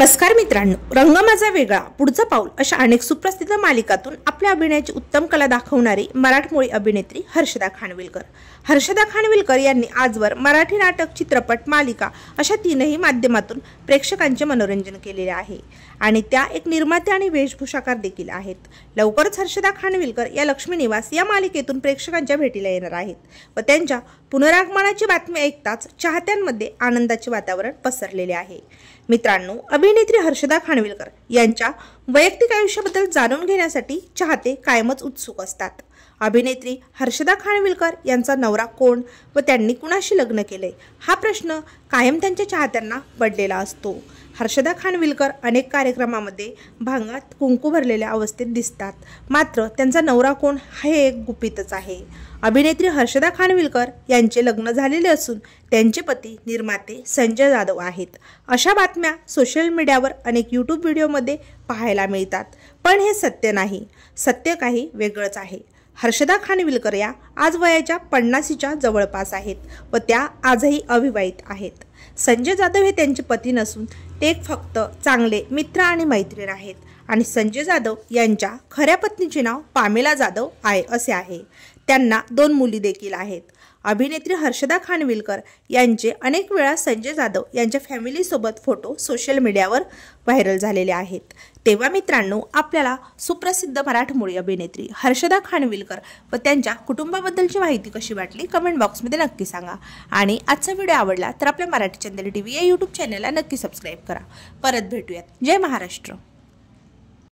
नमस्कार मित्रांनो रंग माझा वेगळा पुढचं पाऊल अशा अनेक सुप्रसिद्ध मालिकातून आपल्या अभिनयाची उत्तम कला दाखवणारी मराठमोळी अभिनेत्री हर्षदा खानविलकर हर्षदा खानविलकर यांनी आजवर मराठी नाटक चित्रपट मालिका अशा तीनही माध्यमातून प्रेक्षकांचे मनोरंजन केलेले आहे आणि त्या एक निर्माते आणि वेशभूषाकार देखील आहेत लवकरच हर्षदा खानविलकर या लक्ष्मी निवास या मालिकेतून प्रेक्षकांच्या भेटीला येणार आहेत व त्यांच्या पुनरागमनाची बातमी ऐकताच चाहत्यांमध्ये आनंदाचे वातावरण पसरलेले आहे मित्रांनो अभिनेत्री हर्षदा खानविलकर यांच्या वैयक्तिक आयुष्याबद्दल जाणून घेण्यासाठी चाहते कायमच उत्सुक असतात अभिनेत्री हर्षदा खानविलकर यांचा नवरा कोण व त्यांनी कुणाशी लग्न केले हा प्रश्न कायम त्यांच्या चाहत्यांना पडलेला असतो हर्षदा खानविलकर अनेक कार्यक्रमामध्ये भांगात कुंकू भरलेल्या अवस्थेत दिसतात मात्र त्यांचा नवरा कोण हे एक गुपितच आहे अभिनेत्री हर्षदा खानविलकर यांचे लग्न झालेले असून त्यांचे पती निर्माते संजय जाधव आहेत अशा बातम्या सोशल मीडियावर अनेक यूट्यूब व्हिडिओमध्ये पाहायला मिळतात पण हे सत्य नाही सत्य काही वेगळंच आहे हर्षदा खानविलकर या आज वयाच्या पन्नासीच्या जवळपास आहेत व त्या आजही अविवाहित आहेत संजय जाधव हे त्यांचे पती नसून ते फक्त चांगले मित्र आणि मैत्रीण आहेत आणि संजय जाधव यांच्या खऱ्या पत्नीचे नाव पामेला जाधव आहे असे आहे त्यांना दोन मुली देखील आहेत अभिनेत्री हर्षदा खानविलकर यांचे अनेक वेळा संजय जाधव यांच्या फॅमिलीसोबत फोटो सोशल मीडियावर व्हायरल झालेले आहेत तेव्हा मित्रांनो आपल्याला सुप्रसिद्ध मराठमोळी अभिनेत्री हर्षदा खानविलकर व त्यांच्या कुटुंबाबद्दलची माहिती कशी वाटली कमेंट बॉक्समध्ये नक्की सांगा आणि आजचा व्हिडिओ आवडला तर आपल्या मराठी चॅनल टी व्ही या यूट्यूब चॅनलला नक्की सबस्क्राईब करा परत भेटूयात जय महाराष्ट्र